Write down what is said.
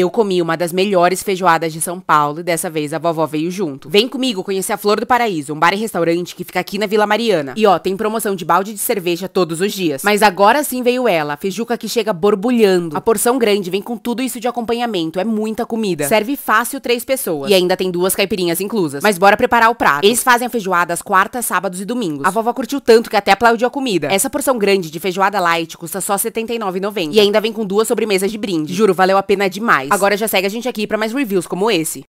Eu comi uma das melhores feijoadas de São Paulo e dessa vez a vovó veio junto. Vem comigo conhecer a Flor do Paraíso, um bar e restaurante que fica aqui na Vila Mariana. E ó, tem promoção de balde de cerveja todos os dias. Mas agora sim veio ela, a feijuca que chega borbulhando. A porção grande vem com tudo isso de acompanhamento, é muita comida. Serve fácil três pessoas. E ainda tem duas caipirinhas inclusas. Mas bora preparar o prato. Eles fazem a feijoada às quartas, sábados e domingos. A vovó curtiu tanto que até aplaudiu a comida. Essa porção grande de feijoada light custa só R$ 79,90. E ainda vem com duas sobremesas de brinde. Juro, valeu a pena demais. Agora já segue a gente aqui para mais reviews como esse.